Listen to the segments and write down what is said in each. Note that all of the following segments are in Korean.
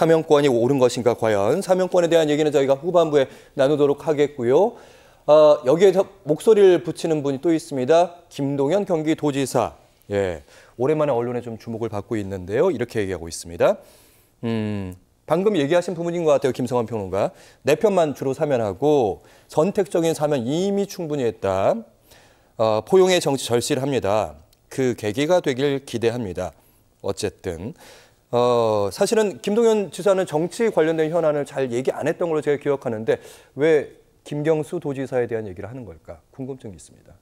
사명권이 옳은 것인가 과연 사명권에 대한 얘기는 저희가 후반부에 나누도록 하겠고요. 어, 여기에 서 목소리를 붙이는 분이 또 있습니다. 김동현 경기도지사. 예, 오랜만에 언론에 좀 주목을 받고 있는데요. 이렇게 얘기하고 있습니다. 음, 방금 얘기하신 부분인 것 같아요. 김성환 평론가. 내 네 편만 주로 사면하고 선택적인 사면 이미 충분히 했다. 어, 포용의 정치 절실합니다. 그 계기가 되길 기대합니다. 어쨌든 어, 사실은 김동연 지사는 정치 관련된 현안을 잘 얘기 안 했던 걸로 제가 기억하는데 왜 김경수 도지사에 대한 얘기를 하는 걸까 궁금증이 있습니다.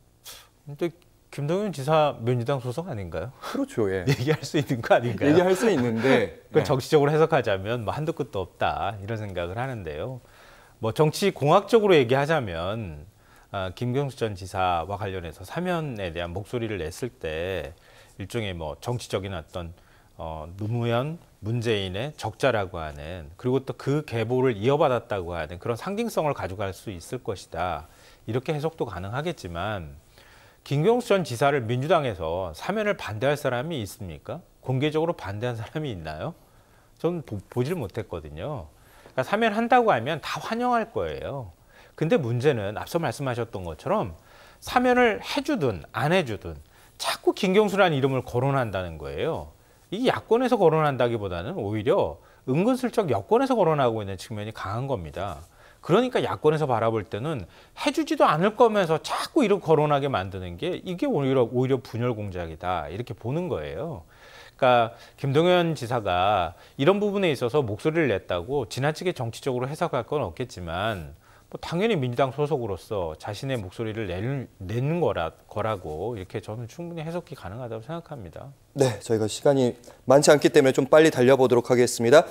근데 김동연 지사 민주당 소속 아닌가요? 그렇죠. 예. 얘기할 수 있는 거 아닌가요? 얘기할 수 있는데 그 정치적으로 해석하자면 뭐 한도 끝도 없다 이런 생각을 하는데요. 뭐 정치 공학적으로 얘기하자면 아, 김경수 전 지사와 관련해서 사면에 대한 목소리를 냈을 때 일종의 뭐 정치적인 어떤 어, 노무현, 문재인의 적자라고 하는 그리고 또 그 계보를 이어받았다고 하는 그런 상징성을 가져갈 수 있을 것이다. 이렇게 해석도 가능하겠지만 김경수 전 지사를 민주당에서 사면을 반대할 사람이 있습니까? 공개적으로 반대한 사람이 있나요? 저는 보질 못했거든요. 그러니까 사면한다고 하면 다 환영할 거예요. 근데 문제는 앞서 말씀하셨던 것처럼 사면을 해주든 안 해주든 자꾸 김경수라는 이름을 거론한다는 거예요. 이 야권에서 거론한다기보다는 오히려 은근슬쩍 여권에서 거론하고 있는 측면이 강한 겁니다. 그러니까 야권에서 바라볼 때는 해주지도 않을 거면서 자꾸 이런 거론하게 만드는 게 이게 오히려 오히려 분열 공작이다 이렇게 보는 거예요. 그러니까 김동연 지사가 이런 부분에 있어서 목소리를 냈다고 지나치게 정치적으로 해석할 건 없겠지만 뭐 당연히 민주당 소속으로서 자신의 목소리를 내는 거라, 거라고 이렇게 저는 충분히 해석이 가능하다고 생각합니다. 네, 저희가 시간이 많지 않기 때문에 좀 빨리 달려보도록 하겠습니다.